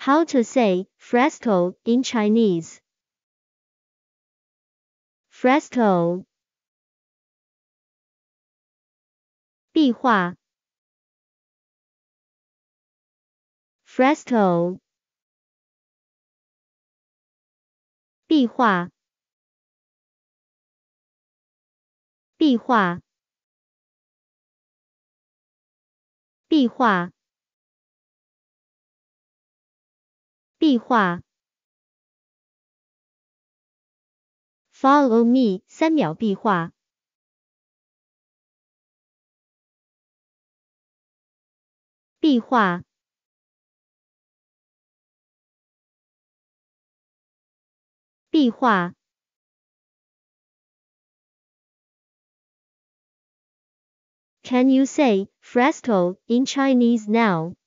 How to say fresco in Chinese. Fresco. 壁画 fresco 壁画壁画壁画壁画。Follow me 三秒壁画。壁画。壁画。Can you say fresco in Chinese now?